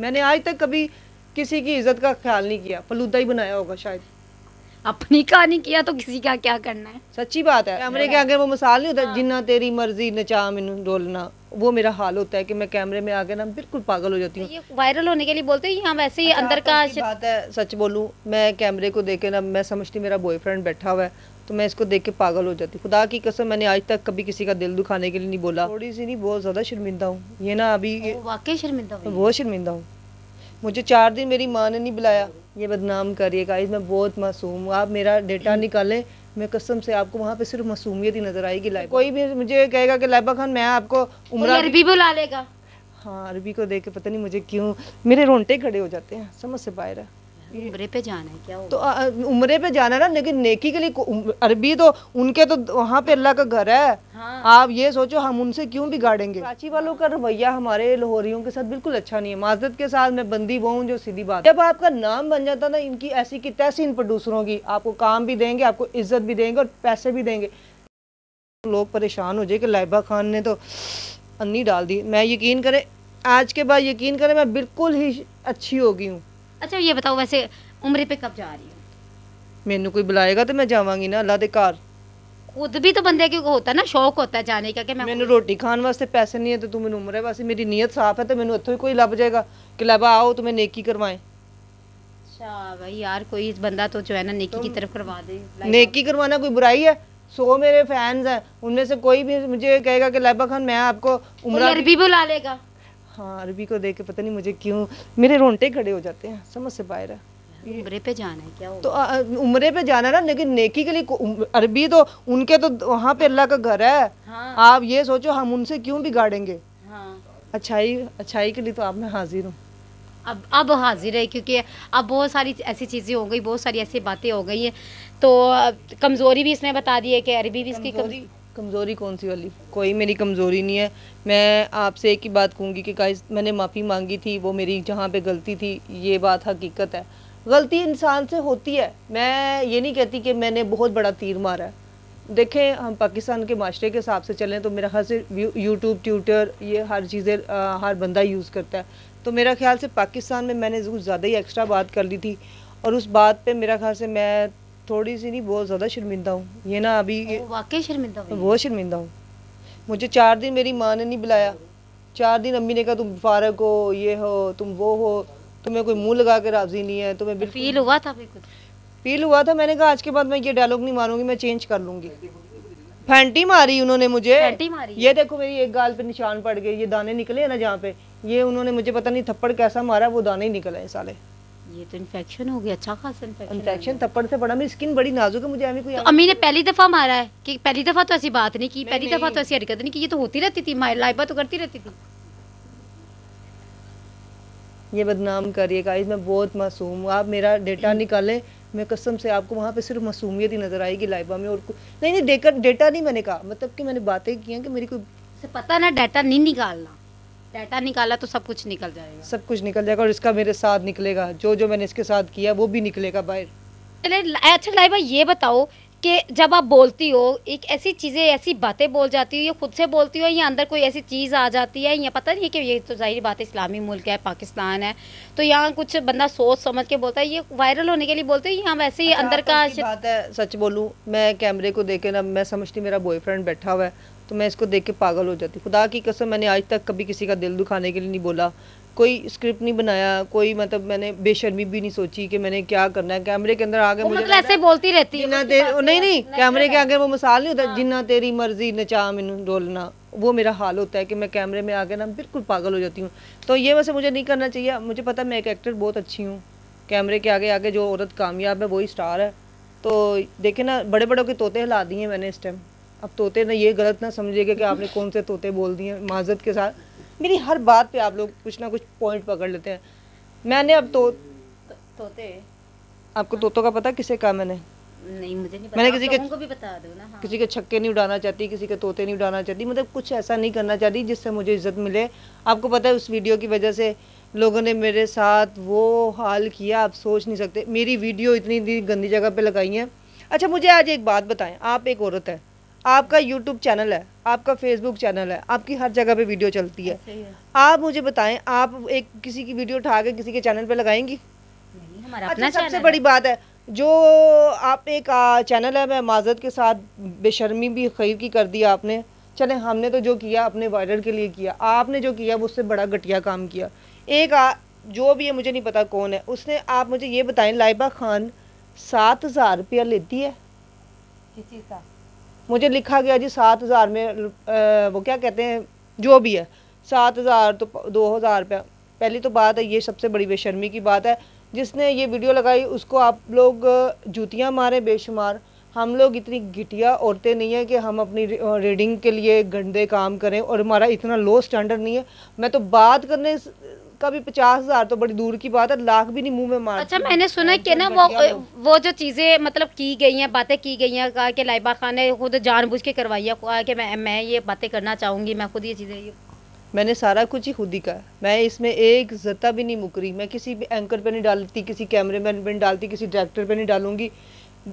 मैंने आज तक कभी किसी की इज्जत का ख्याल नहीं किया फलूदा ही बनाया होगा शायद अपनी का नहीं किया तो किसी का क्या करना है सच्ची बात है कैमरे के आगे वो मसाल नहीं होता हाँ। जिन्ना तेरी मर्जी नचा मैनू डोलना वो मेरा हाल होता है कि मैं कैमरे में आके ना बिल्कुल पागल हो जाती हूँ वायरल होने के लिए बोलते हैं हम वैसे ही अच्छा, अंदर का बात है सच बोलूँ मैं कैमरे को देखे ना मैं समझती मेरा बॉयफ्रेंड बैठा हुआ है तो मैं इसको देख के पागल हो जाती खुदा की कसम मैंने आज तक कभी किसी का दिल दुखाने के लिए नहीं बोला थोड़ी सी नहीं बहुत ज़्यादा शर्मिंदा हूँ ये ना अभी वाकई शर्मिंदा बहुत शर्मिंदा हूँ मुझे चार दिन मेरी माँ ने नहीं बुलाया ये बदनाम करिएगा गाइस मैं बहुत मासूम हूँ आप मेरा डेटा हम्म। निकालें मैं कसम से आपको वहाँ पे सिर्फ मासूमियत ही नज़र आएगी लाइबा कोई भी मुझे कहेगा कि लाइबा खान मैं आपको उम्र अरबी बुला लेगा हाँ अरबी को देख के पता नहीं मुझे क्यों मेरे रोंटे खड़े हो जाते हैं समझ से बाहर है उम्रे पे जाना है क्या तो आ, उम्रे पे जाना है ना लेकिन नेकी के लिए अरबी तो उनके तो वहाँ पे अल्लाह का घर है हाँ। आप ये सोचो हम उनसे क्यों बिगाड़ेंगे कराची वालों का रवैया हमारे लाहौरियों के साथ बिल्कुल अच्छा नहीं है माजरत के साथ मैं बंदी वो हूँ जो सीधी बात जब आपका नाम बन जाता ना इनकी ऐसी की तैसी इन प्रोड्यूसरों की आपको काम भी देंगे आपको इज्जत भी देंगे और पैसे भी देंगे लोग परेशान हो जाए कि लाइबा खान ने तो अन्नी डाल दी मैं यकीन करें आज के बाद यकीन करें मैं बिल्कुल ही अच्छी हो गई हूँ ਅੱਛਾ ਇਹ ਬਤਾਓ ਵੈਸੇ ਉਮਰੇ ਪੇ ਕਬ ਜਾ ਰਹੀ ਹੋ ਮੈਨੂੰ ਕੋਈ ਬੁਲਾਏਗਾ ਤੇ ਮੈਂ ਜਾਵਾਂਗੀ ਨਾ ਅੱਲਾ ਦੇ ਘਰ खुद भी तो बंदे के होता है ना शौक होता है जाने का कि मैं मैंने रोटी खाने वास्ते पैसे नहीं है तो तू मैंने उम्र है वैसे मेरी नीयत साफ है तो मैंने उतो ही कोई लभ जाएगा कि लबा आओ तुम्हें तो नेकी करवाएं अच्छा भाई यार कोई बंदा तो जो है ना नेकी की तो तरफ करवा दे नेकी करवाना कोई बुराई है सो मेरे फैंस हैं उनमें से कोई भी मुझे कहेगा कि लैबा खान मैं आपको तो उम्र भी बुला लेगा हाँ अरबी को देख के पता नहीं मुझे क्यों मेरे रोंटे खड़े हो जाते हैं समझ से बाहर है उम्रे पे जाना है क्या तो उम्रे पे जाना ना लेकिन नेकी के लिए अरबी तो उनके तो वहाँ पे अल्लाह का घर है हाँ। आप ये सोचो हम उनसे क्यों बिगाड़ेंगे हाँ। अच्छाई अच्छाई के लिए तो आप मैं हाजिर हूँ अब अब हाजिर है क्योंकि अब बहुत सारी ऐसी चीज़ें हो गई बहुत सारी ऐसी बातें हो गई हैं तो कमज़ोरी भी इसने बता दी है कि अरबी भी इसकी कमजोरी कमज़ोरी कौन सी वाली कोई मेरी कमज़ोरी नहीं है मैं आपसे एक ही बात कहूँगी कि गाइस मैंने माफ़ी मांगी थी वो मेरी जहाँ पे गलती थी ये बात हकीकत है गलती इंसान से होती है मैं ये नहीं कहती कि मैंने बहुत बड़ा तीर मारा है देखें हम पाकिस्तान के माशरे के हिसाब से चलें तो मेरा ख्याल से यूट्यूब ट्विटर ये हर चीज़ें हर बंदा यूज़ करता है तो मेरा ख्याल से पाकिस्तान में मैंने कुछ ज़्यादा ही एक्स्ट्रा बात कर ली थी और उस बात पे मेरा ख्याल से मैं थोड़ी सी नहीं बहुत ज़्यादा शर्मिंदा हूँ ये ना अभी वाकई शर्मिंदा हूँ बहुत शर्मिंदा हूँ मुझे चार दिन मेरी माँ ने नहीं बुलाया चार दिन अम्मी ने कहा तुम फारक हो ये हो तुम वो हो तुम्हें कोई मुंह लगा के राजी नहीं है तुम्हें बिल्कुल फील हुआ था बिल्कुल फील हुआ था मैंने कहा आज के बाद मैं ये डायलॉग नहीं मारूंगी मैं चेंज कर लूंगी फैंटी मारी उन्होंने मुझे मारी ये देखो मेरी एक गाल पे निशान पड़ गए ये दाने निकले ना जहाँ पे ये उन्होंने मुझे पता नहीं थप्पड़ कैसा मारा वो दाने ही निकले साले ये तो इन्फेक्शन हो गया अच्छा खासा इन्फेक्शन इन्फेक्शन थप्पड़ से बड़ा मेरी स्किन बड़ी नाजुक है मुझे अभी कोई तो अम्मी ने पहली दफ़ा मारा है कि पहली दफ़ा तो ऐसी बात नहीं की पहली दफ़ा तो ऐसी हरकत नहीं की ये तो होती रहती थी माई लाइबा तो करती रहती थी ये बदनाम करिए गाइस मैं बहुत मासूम हूँ आप मेरा डेटा हम्म। निकालें मैं कसम से आपको वहाँ पे सिर्फ मासूमियत ही नज़र आएगी लाइबा में और कुछ नहीं नहीं डेटा नहीं मैंने कहा मतलब कि मैंने बातें की हैं कि मेरी कोई पता ना डेटा नहीं निकालना डाटा निकाला तो सब कुछ निकल जाएगा सब कुछ निकल जाएगा और इसका मेरे साथ निकलेगा जो जो मैंने इसके साथ किया वो भी निकलेगा बाहर चले अच्छा लाइबा ये बताओ कि जब आप बोलती हो एक ऐसी चीज़ें ऐसी बातें बोल जाती हो या खुद से बोलती हो या अंदर कोई ऐसी चीज़ आ जाती है या पता नहीं कि ये तो जाहिर बात इस्लामी मुल्क है पाकिस्तान है तो यहाँ कुछ बंदा सोच समझ के बोलता है ये वायरल होने के लिए बोलते हैं यहाँ वैसे ही अच्छा, अंदर का बात है सच बोलूँ मैं कैमरे को देखे ना मैं समझती मेरा बॉयफ्रेंड बैठा हुआ है तो मैं इसको देख के पागल हो जाती खुदा की कसम मैंने आज तक कभी किसी का दिल दुखाने के लिए नहीं बोला कोई स्क्रिप्ट नहीं बनाया कोई मतलब मैंने बेशर्मी भी नहीं सोची कि मैंने क्या करना है कैमरे के अंदर आगे मुझे मतलब ऐसे बोलती रहती है नहीं नहीं नहीं कैमरे के आगे वो मसाल नहीं होता हाँ। जिन्ना तेरी मर्जी नचा मैं डोलना वो मेरा हाल होता है कि मैं कैमरे में आगे ना बिल्कुल पागल हो जाती हूँ तो ये वैसे मुझे नहीं करना चाहिए मुझे पता मैं एक एक्टर बहुत अच्छी हूँ कैमरे के आगे आगे जो औरत कामयाब है वही स्टार है तो देखे ना बड़े बड़ों के तोते हिला दिए मैंने इस टाइम अब तोते ना ये गलत ना समझेगा कि आपने कौन से तोते बोल दिए माजत के साथ मेरी हर बात पे आप लोग कुछ ना कुछ पॉइंट पकड़ लेते हैं मैंने अब तो, तोते आपको तोतों का पता किसे कहा मैंने नहीं मुझे नहीं पता मैंने किसी के भी बता दो ना हाँ। किसी के छक्के नहीं उड़ाना चाहती किसी के तोते नहीं उड़ाना चाहती मतलब कुछ ऐसा नहीं करना चाहती जिससे मुझे इज्जत मिले आपको पता है उस वीडियो की वजह से लोगों ने मेरे साथ वो हाल किया आप सोच नहीं सकते मेरी वीडियो इतनी गंदी जगह पे लगाई है अच्छा मुझे आज एक बात बताएं आप एक औरत है आपका यूट्यूब चैनल है आपका फेसबुक चैनल है आपकी हर जगह पे वीडियो चलती है, है। अच्छा, आप मुझे बताएं आप एक किसी की वीडियो उठा के किसी के चैनल पे लगाएंगी नहीं, हमारा अच्छा सबसे बड़ी बात है जो आप एक चैनल है मैं माजत के साथ बेशर्मी भी खैर की कर दिया आपने चले हमने तो जो किया अपने वायरल के लिए किया आपने जो किया उससे बड़ा घटिया काम किया एक आ, जो भी है मुझे नहीं पता कौन है उसने आप मुझे ये बताएं लाइबा खान सात हज़ार रुपया लेती है किसी का मुझे लिखा गया जी सात हज़ार में आ, वो क्या कहते हैं जो भी है सात हज़ार तो दो हज़ार रुपया पहली तो बात है ये सबसे बड़ी बेशर्मी की बात है जिसने ये वीडियो लगाई उसको आप लोग जूतियाँ मारें बेशुमार हम लोग इतनी घिटिया औरतें नहीं हैं कि हम अपनी रीडिंग के लिए गंदे काम करें और हमारा इतना लो स्टैंडर्ड नहीं है मैं तो बात करने कभी पचास हजार तो बड़ी दूर की बात है लाख भी नहीं मुंह में मार अच्छा मैंने सुना कि ना वो वो जो चीज़ें मतलब की गई हैं बातें की गई हैं कहा कि लाइबा खान ने खुद जानबूझ के करवाई है कहा कि मैं मैं ये बातें करना चाहूंगी मैं खुद ये चीज़ें मैंने सारा कुछ ही खुद ही कहा मैं इसमें एक जता भी नहीं मुकरी मैं किसी भी एंकर पे नहीं डालती किसी कैमरे मैन पे नहीं डालती किसी डायरेक्टर पे नहीं डालूंगी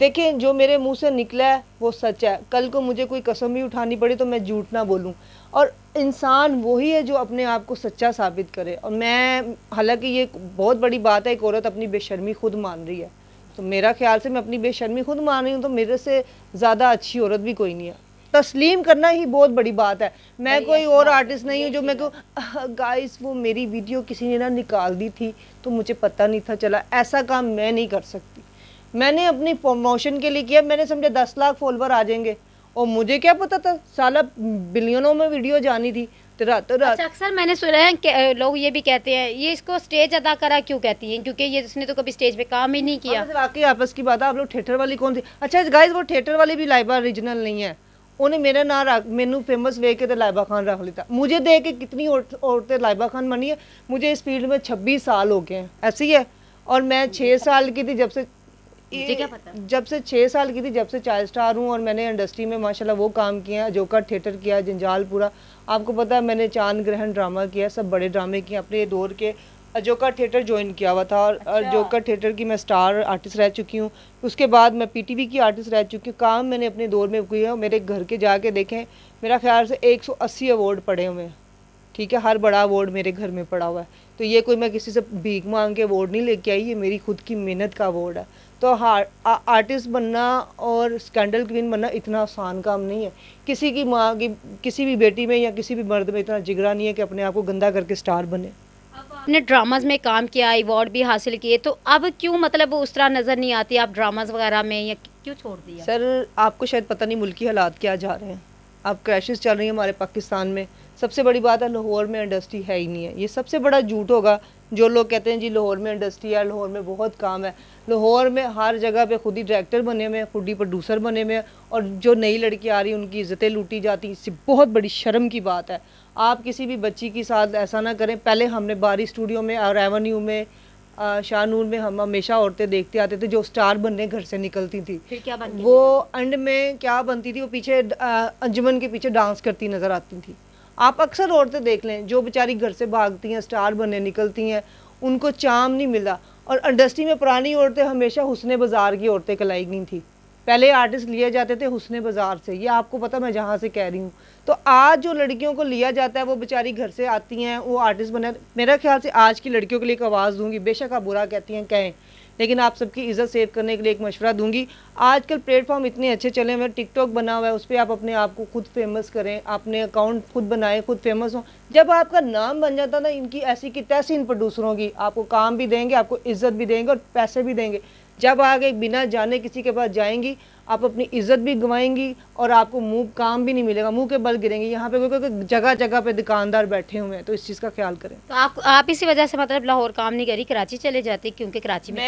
देखें जो मेरे मुंह से निकला है वो सच है कल को मुझे कोई कसम भी उठानी पड़ी तो मैं झूठ ना बोलूं और इंसान वही है जो अपने आप को सच्चा साबित करे और मैं हालांकि ये बहुत बड़ी बात है एक औरत अपनी बेशर्मी खुद मान रही है तो मेरा ख्याल से मैं अपनी बेशर्मी खुद मान रही हूँ तो मेरे से ज़्यादा अच्छी औरत भी कोई नहीं है तस्लीम करना ही बहुत बड़ी बात है मैं कोई और आर्टिस्ट नहीं हूँ जो मैं गाइस वो मेरी वीडियो किसी ने ना निकाल दी थी तो मुझे पता नहीं था चला ऐसा काम मैं नहीं कर सकती मैंने अपनी प्रमोशन के लिए किया मैंने समझा दस लाख फॉलोवर आ जाएंगे और मुझे क्या पता था साला बिलियनों में वीडियो जानी थी तो रात तो रात अच्छा, अक्सर मैंने सुना है लोग ये भी कहते हैं ये इसको स्टेज अदा करा क्यों कहती हैं क्योंकि ये इसने तो कभी स्टेज पे काम ही नहीं किया वाकई हाँ, मतलब आपस की बात है आप लोग थिएटर वाली कौन थी अच्छा गाइज वो थिएटर वाली भी लाइबा ओरिजिनल नहीं है उन्हें मेरा ना रख मैनू फेमस वे के ਤੇ ਲਾਇਬਾ ਖਾਨ ਰੱਖ ਲਿਤਾ ਮੁਝੇ ਦੇਖ ਕੇ ਕਿਤਨੀ ਔਰतें लाइबा खान बनी है मुझे इस फील्ड में छब्बीस साल हो गए हैं ऐसी है और मैं छः साल की थी जब से क्या पता जब से छः साल की थी जब से चाइल्ड स्टार हूँ और मैंने इंडस्ट्री में माशाल्लाह वो काम किया जोकर थिएटर किया जंजालपुरा आपको पता है मैंने चांद ग्रहण ड्रामा किया सब बड़े ड्रामे किए अपने दौर के अजोका थिएटर ज्वाइन किया हुआ था और अच्छा। जोकर थिएटर की मैं स्टार आर्टिस्ट रह चुकी हूँ उसके बाद मैं पीटीवी की आर्टिस्ट रह चुकी हूँ काम मैंने अपने दौर में किया मेरे घर के जाके देखें मेरा ख्याल से 180 अवार्ड पड़े हुए हैं ठीक है हर बड़ा अवार्ड मेरे घर में पड़ा हुआ है तो ये कोई मैं किसी से भीख मांग के अवार्ड नहीं लेके आई ये मेरी खुद की मेहनत का अवार्ड है तो हार आ, आर्टिस्ट बनना और स्कैंडल क्वीन बनना इतना आसान काम नहीं है किसी की माँ की किसी भी बेटी में या किसी भी मर्द में इतना जिगरा नहीं है कि अपने आप को गंदा करके स्टार बने आपने ड्रामाज में काम किया अवार्ड भी हासिल किए तो अब क्यों मतलब उस तरह नज़र नहीं आती आप ड्रामाज वगैरह में या क्यों छोड़ दिया सर आपको शायद पता नहीं मुल्की हालात क्या जा रहे हैं आप क्रैश चल रही है हमारे पाकिस्तान में सबसे बड़ी बात है लाहौर में इंडस्ट्री है ही नहीं है ये सबसे बड़ा झूठ होगा जो लोग कहते हैं जी लाहौर में इंडस्ट्री है लाहौर में बहुत काम है लाहौर में हर जगह पे खुद ही डायरेक्टर बने हुए हैं खुद ही प्रोड्यूसर बने हुए हैं और जो नई लड़की आ रही उनकी इज्जतें लूटी जाती इससे बहुत बड़ी शर्म की बात है आप किसी भी बच्ची के साथ ऐसा ना करें पहले हमने बारी स्टूडियो में और एवन्यू में शाहनूर में हम हमेशा औरतें देखते आते थे जो स्टार बनने घर से निकलती थी फिर क्या बनती वो अंड में क्या बनती थी वो पीछे अंजुमन के पीछे डांस करती नज़र आती थी आप अक्सर औरतें देख लें जो बेचारी घर से भागती हैं स्टार बनने निकलती हैं उनको चाम नहीं मिला और इंडस्ट्री में पुरानी औरतें हमेशा हुसन बाज़ार की औरतें कलाई गई थी पहले आर्टिस्ट लिए जाते थे हुसन बाज़ार से ये आपको पता मैं जहाँ से कह रही हूँ तो आज जो लड़कियों को लिया जाता है वो बेचारी घर से आती हैं वो आर्टिस्ट बने मेरा ख्याल से आज की लड़कियों के लिए एक आवाज़ दूंगी बेशक आप बुरा कहती हैं कहें लेकिन आप सबकी इज़्ज़त सेव करने के लिए एक मशवरा दूंगी आजकल प्लेटफॉर्म इतने अच्छे चले हुए टिकटॉक बना हुआ है उस पर आप अपने आप को खुद फेमस करें अपने अकाउंट खुद बनाएं खुद फेमस हों जब आपका नाम बन जाता ना इनकी ऐसी की तैसी इन प्रोड्यूसरों की आपको काम भी देंगे आपको इज़्ज़त भी देंगे और पैसे भी देंगे जब आगे बिना जाने किसी के पास जाएंगी आप अपनी इज्जत भी गवाएंगी और आपको मुंह काम भी नहीं मिलेगा मुंह के बल गिरेंगे यहाँ पे कोई जगह जगह पे दुकानदार बैठे हुए हैं तो इस चीज़ का ख्याल करें तो आप आप इसी वजह से मतलब लाहौर काम नहीं करी कराची चले जाते क्योंकि कराची में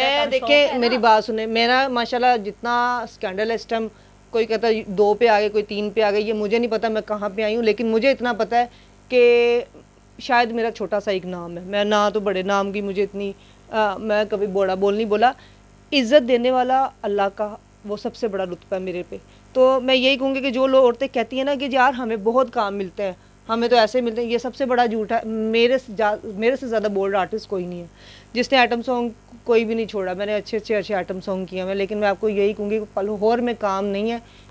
मैं मेरी बात सुने मेरा माशा जितना स्कैंडल है कोई कहता दो पे आ गए कोई तीन पे आ गए ये मुझे नहीं पता मैं कहाँ पे आई हूँ लेकिन मुझे इतना पता है कि शायद मेरा छोटा सा एक नाम है मैं ना तो बड़े नाम की मुझे इतनी आ, मैं कभी बोड़ा बोल नहीं बोला इज़्ज़त देने वाला अल्लाह का वो सबसे बड़ा रुतबा है मेरे पे तो मैं यही कहूँगी कि जो लोग औरतें कहती हैं ना कि यार हमें बहुत काम मिलते हैं हमें तो ऐसे मिलते हैं ये सबसे बड़ा झूठ है मेरे से मेरे से ज़्यादा बोल्ड आर्टिस्ट कोई नहीं है जिसने आइटम सॉन्ग कोई भी नहीं छोड़ा मैंने अच्छे अच्छे अच्छे आइटम सॉन्ग किए हैं लेकिन मैं आपको यही कहूँगी कि पल और में काम नहीं है